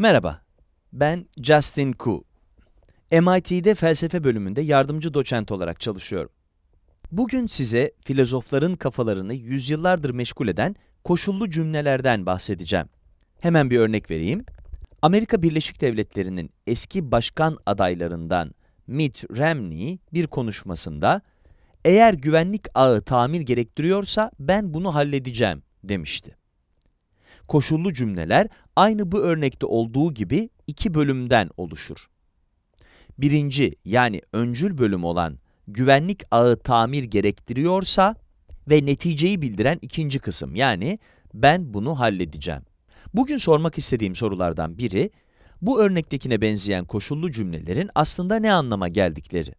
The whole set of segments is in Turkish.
Merhaba, ben Justin Ku. MIT'de felsefe bölümünde yardımcı doçent olarak çalışıyorum. Bugün size filozofların kafalarını yüzyıllardır meşgul eden koşullu cümlelerden bahsedeceğim. Hemen bir örnek vereyim. Amerika Birleşik Devletleri'nin eski başkan adaylarından Mitt Romney bir konuşmasında eğer güvenlik ağı tamir gerektiriyorsa ben bunu halledeceğim demişti koşullu cümleler aynı bu örnekte olduğu gibi iki bölümden oluşur. Birinci yani öncül bölüm olan güvenlik ağı tamir gerektiriyorsa ve neticeyi bildiren ikinci kısım yani ben bunu halledeceğim. Bugün sormak istediğim sorulardan biri, bu örnektekine benzeyen koşullu cümlelerin aslında ne anlama geldikleri.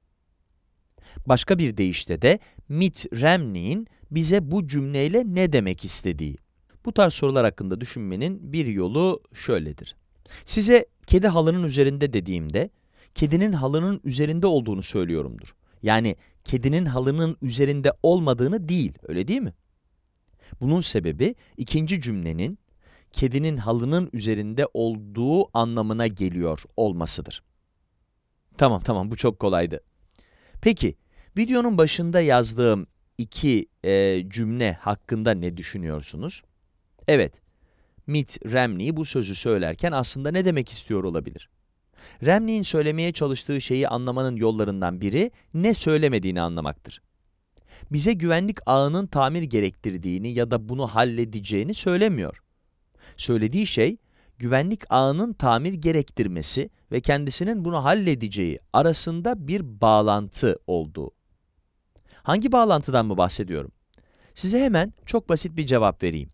Başka bir deyişle de Mitt Romney'in bize bu cümleyle ne demek istediği. Bu tarz sorular hakkında düşünmenin bir yolu şöyledir. Size kedi halının üzerinde dediğimde, kedinin halının üzerinde olduğunu söylüyorumdur. Yani kedinin halının üzerinde olmadığını değil, öyle değil mi? Bunun sebebi ikinci cümlenin kedinin halının üzerinde olduğu anlamına geliyor olmasıdır. Tamam tamam bu çok kolaydı. Peki videonun başında yazdığım iki e, cümle hakkında ne düşünüyorsunuz? Evet, Mitt Romney bu sözü söylerken aslında ne demek istiyor olabilir? Remney'in söylemeye çalıştığı şeyi anlamanın yollarından biri ne söylemediğini anlamaktır. Bize güvenlik ağının tamir gerektirdiğini ya da bunu halledeceğini söylemiyor. Söylediği şey, güvenlik ağının tamir gerektirmesi ve kendisinin bunu halledeceği arasında bir bağlantı olduğu. Hangi bağlantıdan mı bahsediyorum? Size hemen çok basit bir cevap vereyim.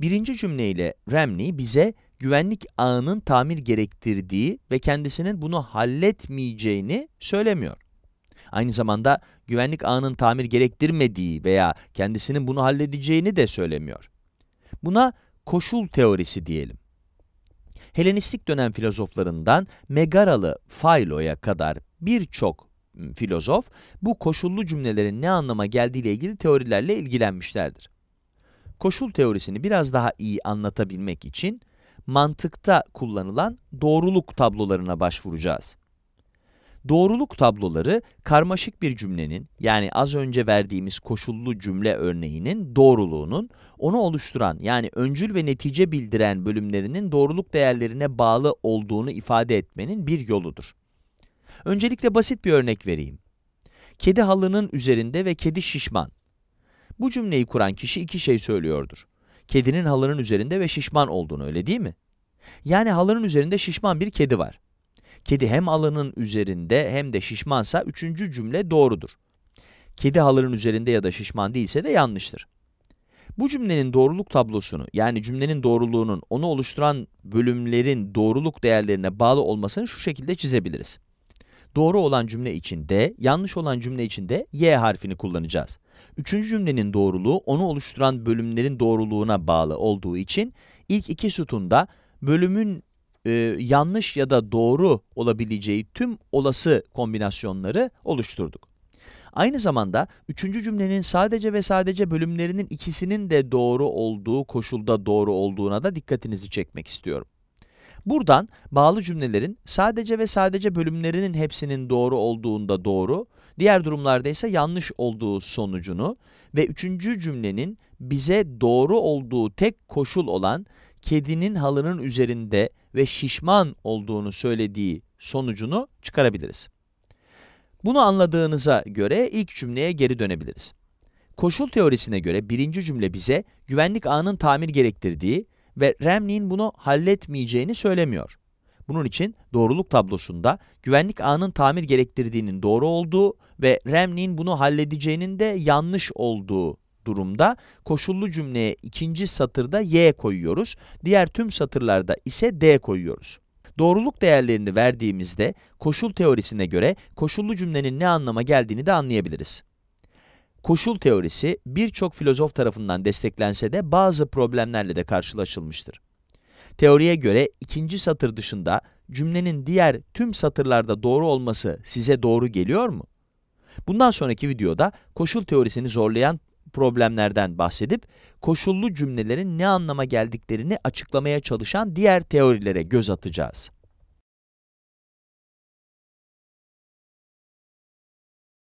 Birinci cümleyle Remley bize güvenlik ağının tamir gerektirdiği ve kendisinin bunu halletmeyeceğini söylemiyor. Aynı zamanda güvenlik ağının tamir gerektirmediği veya kendisinin bunu halledeceğini de söylemiyor. Buna koşul teorisi diyelim. Helenistik dönem filozoflarından Megaralı Philo'ya kadar birçok ıı, filozof bu koşullu cümlelerin ne anlama geldiği ile ilgili teorilerle ilgilenmişlerdir koşul teorisini biraz daha iyi anlatabilmek için mantıkta kullanılan doğruluk tablolarına başvuracağız. Doğruluk tabloları karmaşık bir cümlenin yani az önce verdiğimiz koşullu cümle örneğinin doğruluğunun onu oluşturan yani öncül ve netice bildiren bölümlerinin doğruluk değerlerine bağlı olduğunu ifade etmenin bir yoludur. Öncelikle basit bir örnek vereyim. Kedi halının üzerinde ve kedi şişman. Bu cümleyi kuran kişi iki şey söylüyordur. Kedinin halının üzerinde ve şişman olduğunu öyle değil mi? Yani halının üzerinde şişman bir kedi var. Kedi hem halının üzerinde hem de şişmansa üçüncü cümle doğrudur. Kedi halının üzerinde ya da şişman değilse de yanlıştır. Bu cümlenin doğruluk tablosunu yani cümlenin doğruluğunun onu oluşturan bölümlerin doğruluk değerlerine bağlı olmasını şu şekilde çizebiliriz. Doğru olan cümle için D, yanlış olan cümle için de Y harfini kullanacağız. Üçüncü cümlenin doğruluğu onu oluşturan bölümlerin doğruluğuna bağlı olduğu için ilk iki sütunda bölümün e, yanlış ya da doğru olabileceği tüm olası kombinasyonları oluşturduk. Aynı zamanda üçüncü cümlenin sadece ve sadece bölümlerinin ikisinin de doğru olduğu koşulda doğru olduğuna da dikkatinizi çekmek istiyorum. Buradan bağlı cümlelerin sadece ve sadece bölümlerinin hepsinin doğru olduğunda doğru, Diğer durumlarda ise yanlış olduğu sonucunu ve üçüncü cümlenin bize doğru olduğu tek koşul olan kedinin halının üzerinde ve şişman olduğunu söylediği sonucunu çıkarabiliriz. Bunu anladığınıza göre ilk cümleye geri dönebiliriz. Koşul teorisine göre birinci cümle bize güvenlik ağının tamir gerektirdiği ve Remley'in bunu halletmeyeceğini söylemiyor. Bunun için doğruluk tablosunda güvenlik ağının tamir gerektirdiğinin doğru olduğu ve Remley'in bunu halledeceğinin de yanlış olduğu durumda koşullu cümleye ikinci satırda y koyuyoruz. Diğer tüm satırlarda ise d koyuyoruz. Doğruluk değerlerini verdiğimizde koşul teorisine göre koşullu cümlenin ne anlama geldiğini de anlayabiliriz. Koşul teorisi birçok filozof tarafından desteklense de bazı problemlerle de karşılaşılmıştır. Teoriye göre ikinci satır dışında cümlenin diğer tüm satırlarda doğru olması size doğru geliyor mu? Bundan sonraki videoda koşul teorisini zorlayan problemlerden bahsedip koşullu cümlelerin ne anlama geldiklerini açıklamaya çalışan diğer teorilere göz atacağız.